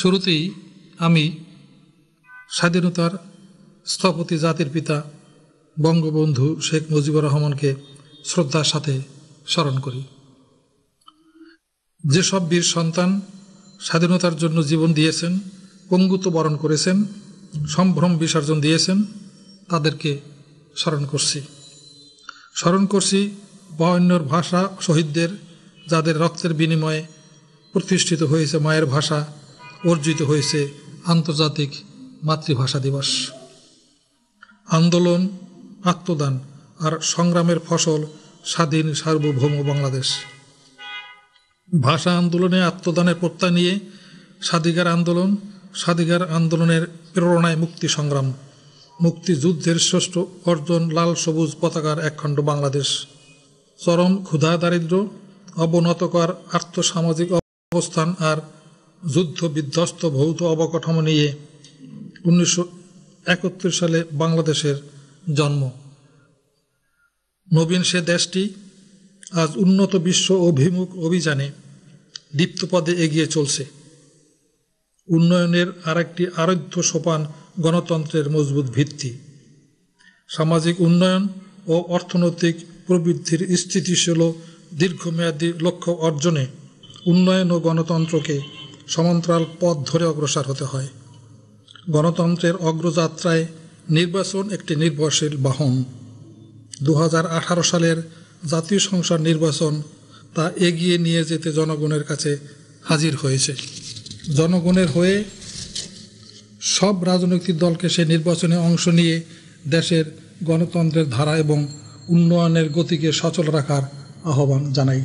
শুরুতেই আমি স্বাধীনতার স্থপতি জাতির পিতা বঙ্গবন্ধু শেখ মুজিবুর রহমানকে শ্রদ্ধার সাথে স্মরণ করি যেসব বীর সন্তান স্বাধীনতার জন্য জীবন দিয়েছেন পঙ্গুত্ব বরণ করেছেন সম্ভ্রম বিসর্জন দিয়েছেন তাদেরকে স্মরণ করছি স্মরণ করছি বয়ন্যর ভাষা শহীদদের যাদের রক্তের বিনিময়ে প্রতিষ্ঠিত হয়েছে মায়ের ভাষা অর্জিত হয়েছে আন্তর্জাতিক মাতৃভাষা দিবস আন্দোলন আত্মদান আর সংগ্রামের ফসল স্বাধীন সার্বভৌম বাংলাদেশ ভাষা আন্দোলনে আত্মদানের প্রত্যয় নিয়ে স্বাধিকার আন্দোলন স্বাধিকার আন্দোলনের প্রেরণায় মুক্তি সংগ্রাম মুক্তিযুদ্ধের শ্রেষ্ঠ অর্জন লাল সবুজ পতাকার একখণ্ড বাংলাদেশ চরম ক্ষুধা দারিদ্র অবনতকর আর্থসামাজিক অবস্থান আর যুদ্ধ বিধ্বস্ত ভৌত অবকাঠামো নিয়ে উনিশশো সালে বাংলাদেশের জন্ম নবীন সে দেশটি আজ উন্নত বিশ্ব অভিমুখ অভিযানে দীপ্তপদে এগিয়ে চলছে উন্নয়নের আরেকটি আরোগ্য সোপান গণতন্ত্রের মজবুত ভিত্তি সামাজিক উন্নয়ন ও অর্থনৈতিক প্রবৃদ্ধির স্থিতিশীল দীর্ঘমেয়াদী লক্ষ্য অর্জনে উন্নয়ন ও গণতন্ত্রকে সমান্তরাল পথ ধরে অগ্রসর হতে হয় গণতন্ত্রের অগ্রযাত্রায় নির্বাচন একটি নির্ভরশীল বাহন দু সালের জাতীয় সংসদ নির্বাচন তা এগিয়ে নিয়ে যেতে জনগণের কাছে হাজির হয়েছে জনগণের হয়ে সব রাজনৈতিক দলকে সে নির্বাচনে অংশ নিয়ে দেশের গণতন্ত্রের ধারা এবং উন্নয়নের গতিকে সচল রাখার আহ্বান জানাই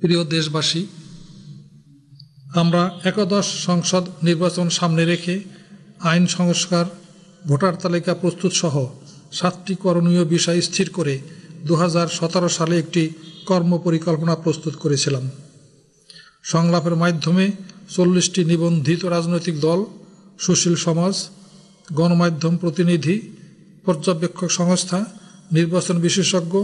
প্রিয় দেশবাসী আমরা একাদশ সংসদ নির্বাচন সামনে রেখে আইন সংস্কার ভোটার তালিকা প্রস্তুতসহ সাতটি করণীয় বিষয় স্থির করে দু সালে একটি কর্ম পরিকল্পনা প্রস্তুত করেছিলাম সংলাপের মাধ্যমে চল্লিশটি নিবন্ধিত রাজনৈতিক দল সুশীল সমাজ গণমাধ্যম প্রতিনিধি পর্যবেক্ষক সংস্থা নির্বাচন বিশেষজ্ঞ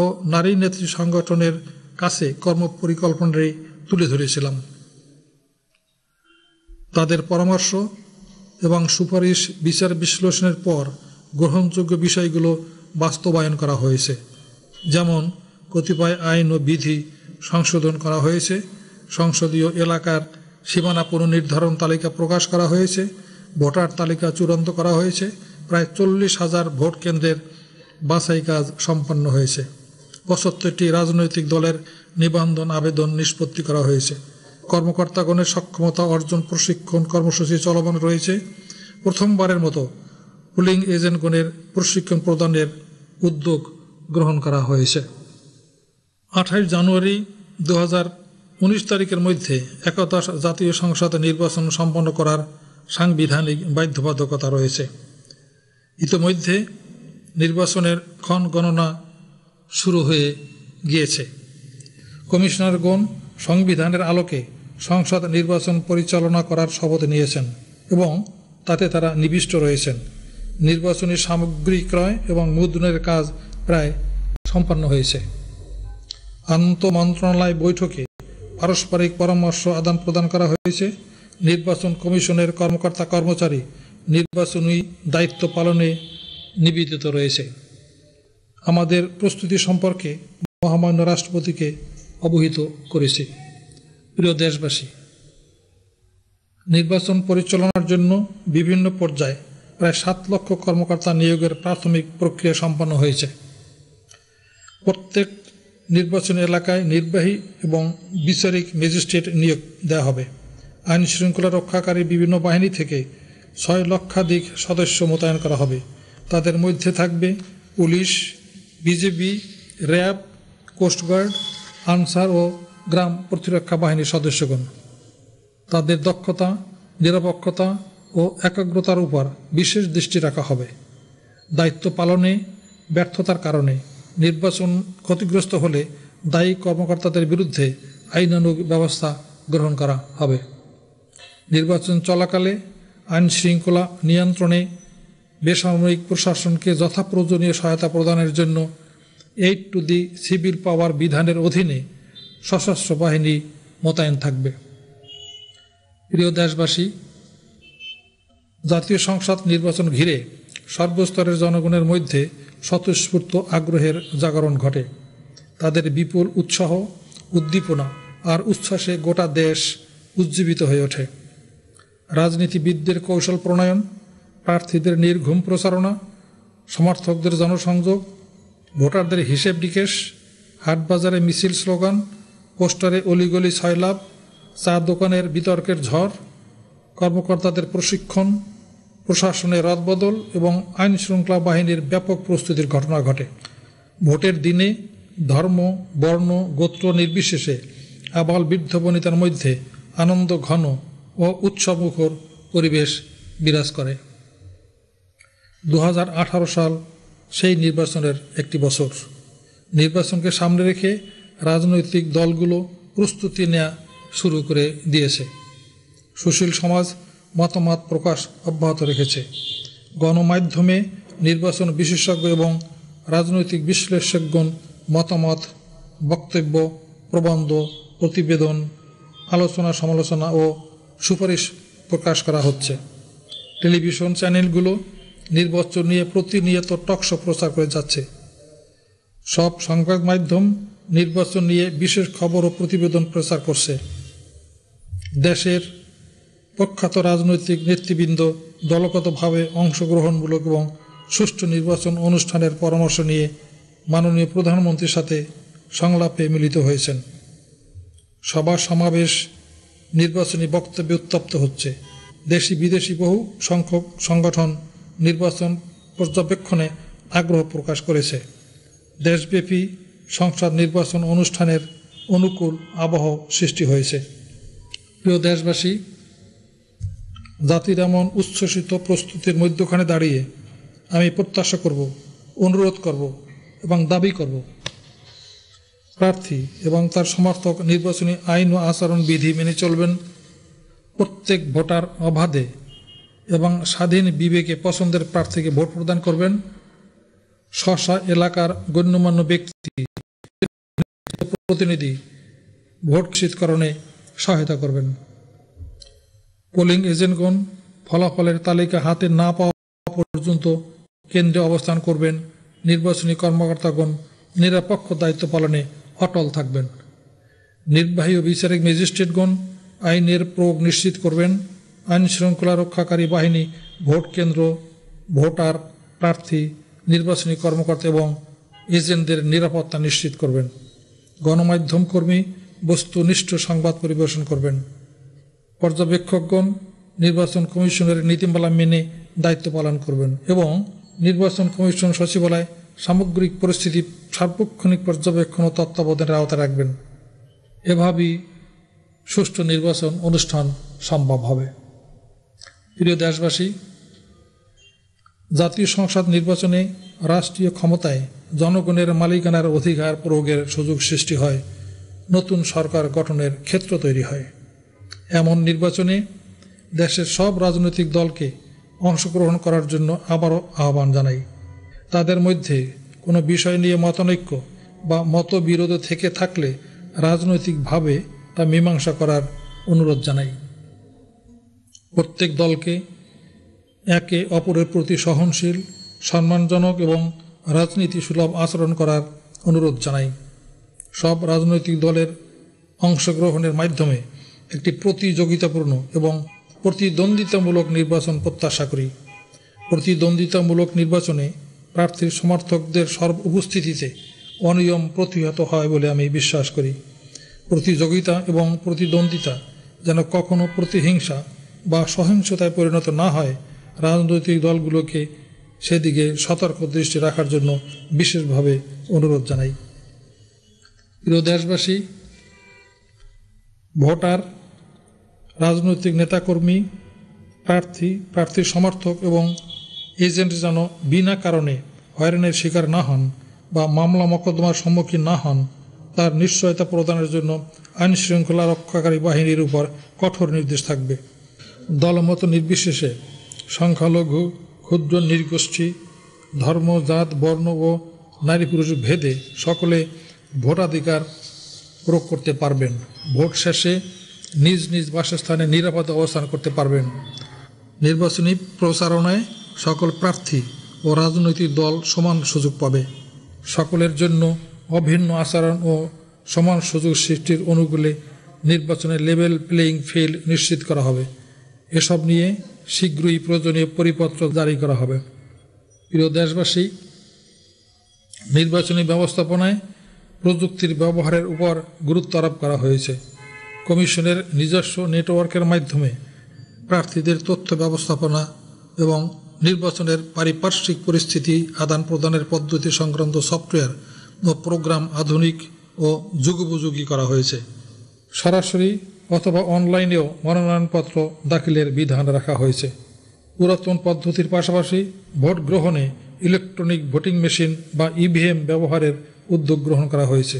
ও নারী নেত্রী সংগঠনের কাছে কর্মপরিকল্পনারই তুলে ধরেছিলাম তাদের পরামর্শ এবং সুপারিশ বিচার বিশ্লেষণের পর গ্রহণযোগ্য বিষয়গুলো বাস্তবায়ন করা হয়েছে যেমন কতিপয় আইন ও বিধি সংশোধন করা হয়েছে সংসদীয় এলাকার সীমানা পুনর্নির্ধারণ তালিকা প্রকাশ করা হয়েছে ভোটার তালিকা চূড়ান্ত করা হয়েছে প্রায় চল্লিশ হাজার ভোট কেন্দ্রের বাছাই কাজ সম্পন্ন হয়েছে পঁচাত্তরটি রাজনৈতিক দলের নিবন্ধন আবেদন নিষ্পত্তি করা হয়েছে কর্মকর্তাগণের সক্ষমতা অর্জন প্রশিক্ষণ কর্মসূচি চলমান রয়েছে প্রথমবারের মতো পুলিং এজেন্টগণের প্রশিক্ষণ প্রদানের উদ্যোগ গ্রহণ করা হয়েছে আঠাইশ জানুয়ারি দু উনিশ তারিখের মধ্যে একাদশ জাতীয় সংসদে নির্বাচন সম্পন্ন করার সাংবিধানিক বাধ্যবাধকতা রয়েছে ইতোমধ্যে নির্বাচনের ক্ষণ গণনা শুরু হয়ে গিয়েছে কমিশনারগণ সংবিধানের আলোকে সংসদ নির্বাচন পরিচালনা করার শপথ নিয়েছেন এবং তাতে তারা নিবিষ্ট রয়েছেন নির্বাচনী সামগ্রী ক্রয় এবং মুদ্রণের কাজ প্রায় সম্পন্ন হয়েছে আন্ত মন্ত্রণালয় বৈঠকে পারস্পরিক পরামর্শ আদান প্রদান করা হয়েছে নির্বাচন কমিশনের কর্মকর্তা কর্মচারী নির্বাচনী দায়িত্ব পালনে নিবেদিত রয়েছে আমাদের প্রস্তুতি সম্পর্কে মহামান্য রাষ্ট্রপতিকে অবহিত করেছে প্রিয় দেশবাসী নির্বাচন পরিচালনার জন্য বিভিন্ন পর্যায়ে প্রায় সাত লক্ষ কর্মকর্তা নিয়োগের প্রাথমিক প্রক্রিয়া সম্পন্ন হয়েছে প্রত্যেক নির্বাচন এলাকায় নির্বাহী এবং বিচারিক ম্যাজিস্ট্রেট নিয়োগ দেওয়া হবে আইন শৃঙ্খলা রক্ষাকারী বিভিন্ন বাহিনী থেকে ছয় লক্ষাধিক সদস্য মোতায়েন করা হবে তাদের মধ্যে থাকবে police BJP RAB coast guard Ansar ও গ্রাম প্রতিরক্ষা বাহিনীর সদস্যগণ তাদের দক্ষতা নিরপেক্ষতা ও একাগ্রতার উপর বিশেষ দৃষ্টি রাখা হবে দায়িত্ব পালনে ব্যর্থতার কারণে নির্বাচন ক্ষতিগ্রস্ত হলে দায়ী কর্মকর্তাদের বিরুদ্ধে আইনানুগ ব্যবস্থা গ্রহণ করা হবে নির্বাচন চলাকালে আইন শৃঙ্খলা নিয়ন্ত্রণে বেসামরিক প্রশাসনকে যথাপ্রয়োজনীয় সহায়তা প্রদানের জন্য aid to the civil power বিধানের অধীনে সশস্ত্র বাহিনী মোতায়েন থাকবে প্রিয় দেশবাসী জাতীয় সংসদ নির্বাচন ঘিরে সর্বস্তরের জনগণের মধ্যে স্বতঃস্ফূর্ত আগ্রহের জাগরণ ঘটে তাদের বিপুল উৎসাহ উদ্দীপনা আর উচ্ছ্বাসে গোটা দেশ উজ্জীবিত হয়ে ওঠে রাজনীতিবিদদের কৌশল প্রণয়ন প্রার্থীদের নির্ঘুম প্রচারণা সমর্থকদের জনসংযোগ ভোটারদের হিসেব নিকেশ হাটবাজারে মিছিল স্লোগান পোস্টারে অলিগলি সয়লাভ চা দোকানের বিতর্কের ঝড় কর্মকর্তাদের প্রশিক্ষণ প্রশাসনে রদবদল এবং আইন শৃঙ্খলা বাহিনীর ব্যাপক প্রস্তুতির ঘটনা ঘটে ভোটের দিনে ধর্ম বর্ণ গোত্র নির্বিশেষে আবাল বৃদ্ধ বনিতার মধ্যে আনন্দ ঘন ও উৎসবমুখর পরিবেশ বিরাজ করে দু সাল সেই নির্বাচনের একটি বছর নির্বাচনকে সামনে রেখে রাজনৈতিক দলগুলো প্রস্তুতি নেয়া শুরু করে দিয়েছে সুশীল সমাজ মতামত প্রকাশ অব্যাহত রেখেছে গণমাধ্যমে নির্বাচন বিশেষজ্ঞ এবং রাজনৈতিক বিশ্লেষকগণ মতামত বক্তব্য প্রবন্ধ প্রতিবেদন আলোচনা সমালোচনা ও সুপারিশ প্রকাশ করা হচ্ছে টেলিভিশন চ্যানেলগুলো নির্বাচন নিয়ে প্রতিনিয়ত টকশো প্রচার করে যাচ্ছে সব সংবাদ মাধ্যম নির্বাচন নিয়ে বিশেষ খবর ও প্রতিবেদন প্রচার করছে দেশের প্রখ্যাত রাজনৈতিক নেতৃবৃন্দ দলগতভাবে অংশগ্রহণমূলক এবং সুষ্ঠু নির্বাচন অনুষ্ঠানের পরামর্শ নিয়ে মাননীয় প্রধানমন্ত্রীর সাথে সংলাপে মিলিত হয়েছেন সভা সমাবেশ নির্বাচনী বক্তব্যে উত্তপ্ত হচ্ছে দেশি বিদেশি বহু সংখ্যক সংগঠন নির্বাচন পর্যবেক্ষণে আগ্রহ প্রকাশ করেছে দেশব্যাপী সংসদ নির্বাচন অনুষ্ঠানের অনুকূল আবহ সৃষ্টি হয়েছে প্রিয় দেশবাসী জাতির এমন উচ্ছ্বসিত প্রস্তুতির মধ্যখানে দাঁড়িয়ে আমি প্রত্যাশা করব অনুরোধ করব এবং দাবি করব প্রার্থী এবং তার সমর্থক নির্বাচনী আইন ও আচরণ বিধি মেনে চলবেন প্রত্যেক ভোটার অবাধে এবং স্বাধীন বিবেকে পছন্দের প্রার্থীকে ভোট প্রদান করবেন শশা এলাকার গণ্যমান্য ব্যক্তি প্রতিনিধি ভোট শীতকরণে সহায়তা করবেন পোলিং এজেন্টগণ ফলাফলের তালিকা হাতে না পাওয়া পর্যন্ত কেন্দ্রে অবস্থান করবেন নির্বাচনী কর্মকর্তাগণ নিরপেক্ষ দায়িত্ব পালনে অটল থাকবেন নির্বাহী ও বিচারিক ম্যাজিস্ট্রেটগণ আইনের প্রয়োগ নিশ্চিত করবেন আইন শৃঙ্খলা রক্ষাকারী বাহিনী ভোট কেন্দ্র ভোটার প্রার্থী নির্বাচনী কর্মকর্তা এবং এজেন্টদের নিরাপত্তা নিশ্চিত করবেন গণমাধ্যম কর্মী বস্তুনিষ্ঠ সংবাদ পরিবেশন করবেন পর্যবেক্ষকগণ নির্বাচন কমিশনের নীতিমালা মেনে দায়িত্ব পালন করবেন এবং নির্বাচন কমিশন সচিবালয় সামগ্রিক পরিস্থিতি সার্বক্ষণিক পর্যবেক্ষণ ও তত্ত্বাবধানের আওতায় রাখবেন এভাবেই সুষ্ঠু নির্বাচন অনুষ্ঠান সম্ভব হবে প্রিয় দেশবাসী জাতীয় সংসদ নির্বাচনে রাষ্ট্রীয় ক্ষমতায় জনগণের মালিকানার অধিকার প্রয়োগের সুযোগ সৃষ্টি হয় নতুন সরকার গঠনের ক্ষেত্র তৈরি হয় এমন নির্বাচনে দেশের সব রাজনৈতিক দলকে অংশগ্রহণ করার জন্য আবারও আহ্বান জানাই তাদের মধ্যে কোনো বিষয় নিয়ে মতানৈক্য বা মতবিরোধ থেকে থাকলে রাজনৈতিকভাবে তা মীমাংসা করার অনুরোধ জানাই প্রত্যেক দলকে একে অপরের প্রতি সহনশীল সম্মানজনক এবং রাজনীতি সুলভ আচরণ করার অনুরোধ জানাই সব রাজনৈতিক দলের অংশগ্রহণের মাধ্যমে একটি প্রতিযোগিতাপূর্ণ এবং প্রতিদ্বন্দ্বিতামূলক নির্বাচন প্রত্যাশা করি প্রতিদ্বন্দ্বিতামূলক নির্বাচনে প্রার্থীর সমর্থকদের সর্ব উপস্থিতিতে অনিয়ম প্রতিহত হয় বলে আমি বিশ্বাস করি প্রতিযোগিতা এবং প্রতিদ্বন্দ্বিতা যেন কখনো প্রতিহিংসা বা সহিংসতায় পরিণত না হয় রাজনৈতিক দলগুলোকে সেদিকে সতর্ক দৃষ্টি রাখার জন্য বিশেষভাবে অনুরোধ জানাই প্রিয় দেশবাসী ভোটার রাজনৈতিক নেতাকর্মী প্রার্থী প্রার্থীর সমর্থক এবং এজেন্ট যেন বিনা কারণে হয়রানির শিকার না হন বা মামলা মকদ্দমার সম্মুখীন না হন তার নিশ্চয়তা প্রদানের জন্য আইন শৃঙ্খলা রক্ষাকারী বাহিনীর উপর কঠোর নির্দেশ থাকবে দলমত নির্বিশেষে সংখ্যালঘু ক্ষুদ্র নির্গোষ্ঠী ধর্ম জাত বর্ণ ও নারী পুরুষ ভেদে সকলে ভোটাধিকার প্রয়োগ করতে পারবেন ভোট শেষে নিজ নিজ বাসস্থানে নিরাপদে অবস্থান করতে পারবেন নির্বাচনী প্রচারণায় সকল প্রার্থী ও রাজনৈতিক দল সমান সুযোগ পাবে সকলের জন্য অভিন্ন আচরণ ও সমান সুযোগ সৃষ্টির অনুকূলে নির্বাচনে লেভেল প্লেয়িং ফিল্ড নিশ্চিত করা হবে এসব নিয়ে শীঘ্রই প্রয়োজনীয় পরিপত্র জারি করা হবে প্রিয় দেশবাসী নির্বাচনী ব্যবস্থাপনায় প্রযুক্তির ব্যবহারের উপর গুরুত্ব আরোপ করা হয়েছে কমিশনের নিজস্ব নেটওয়ার্কের মাধ্যমে প্রার্থীদের তথ্য ব্যবস্থাপনা এবং নির্বাচনের পারিপার্শ্বিক পরিস্থিতি আদান প্রদানের পদ্ধতি সংক্রান্ত সফটওয়্যার ও প্রোগ্রাম আধুনিক ও যুগোপযোগী করা হয়েছে সরাসরি অথবা অনলাইনেও মনোনয়নপত্র দাখিলের বিধান রাখা হয়েছে পুরাতন পদ্ধতির পাশাপাশি ভোট গ্রহণে ইলেকট্রনিক ভোটিং মেশিন বা ইভিএম ব্যবহারের উদ্যোগ গ্রহণ করা হয়েছে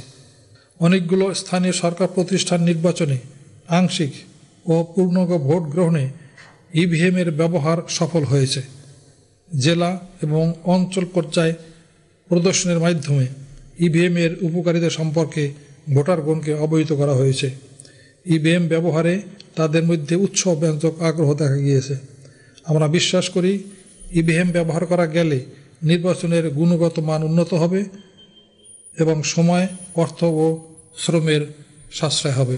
অনেকগুলো স্থানীয় সরকার প্রতিষ্ঠান নির্বাচনে আংশিক ও পূর্ণাঙ্গ ভোট গ্রহণে ইভিএমের ব্যবহার সফল হয়েছে জেলা এবং অঞ্চল পর্যায়ে প্রদর্শনের মাধ্যমে ইভিএমের উপকারিতা সম্পর্কে ভোটারগণকে অবহিত করা হয়েছে ইভিএম e ব্যবহারে তাদের মধ্যে উৎসাহ ব্যঞ্জক আগ্রহ দেখা গিয়েছে আমরা বিশ্বাস করি ইভিএম e ব্যবহার করা গেলে নির্বাচনের গুণগত মান উন্নত হবে এবং সময় অর্থ ও শ্রমের সাশ্রয় হবে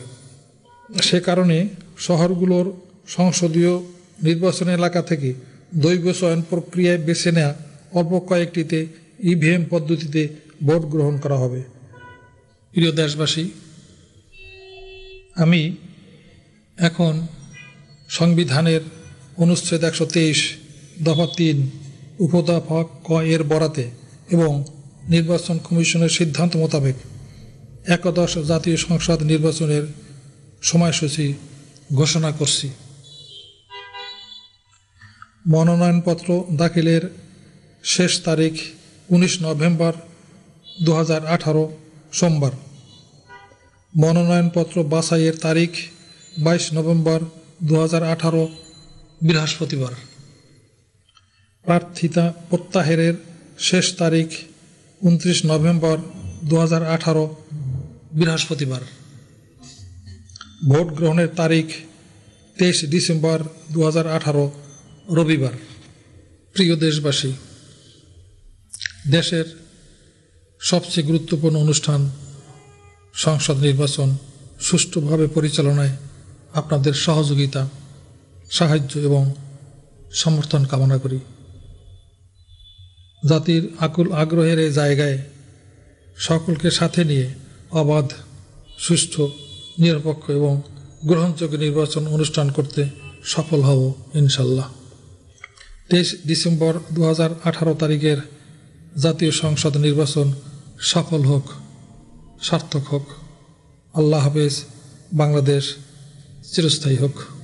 সে কারণে শহরগুলোর সংসদীয় নির্বাচন এলাকা থেকে দৈব চয়ন প্রক্রিয়ায় বেছে নেওয়া অল্প কয়েকটিতে ইভিএম e পদ্ধতিতে ভোট গ্রহণ করা হবে প্রিয় দেশবাসী আমি এখন সংবিধানের অনুচ্ছেদ একশো তেইশ দফা তিন উপদফা ক এর বরাতে এবং নির্বাচন কমিশনের সিদ্ধান্ত মোতাবেক একাদশ জাতীয় সংসদ নির্বাচনের সময়সূচি ঘোষণা করছি মনোনয়নপত্র দাখিলের শেষ তারিখ উনিশ নভেম্বর দু সোমবার মনোনয়নপত্র বাছাইয়ের তারিখ বাইশ নভেম্বর দু আঠারো বৃহস্পতিবার প্রার্থিতা প্রত্যাহারের শেষ তারিখ উনত্রিশ নভেম্বর দু আঠারো বৃহস্পতিবার ভোট গ্রহণের তারিখ তেইশ ডিসেম্বর দু আঠারো রবিবার প্রিয় দেশবাসী দেশের সবচেয়ে গুরুত্বপূর্ণ অনুষ্ঠান সংসদ নির্বাচন সুষ্ঠুভাবে পরিচালনায় আপনাদের সহযোগিতা সাহায্য এবং সমর্থন কামনা করি জাতির আকুল আগ্রহের এই জায়গায় সকলকে সাথে নিয়ে অবাধ সুষ্ঠু নিরপেক্ষ এবং গ্রহণযোগ্য নির্বাচন অনুষ্ঠান করতে সফল হব ইনশাল্লাহ তেইশ ডিসেম্বর দু তারিখের জাতীয় সংসদ নির্বাচন সফল হোক সার্থক হোক আল্লাহ হাফেজ বাংলাদেশ চিরস্থায়ী হোক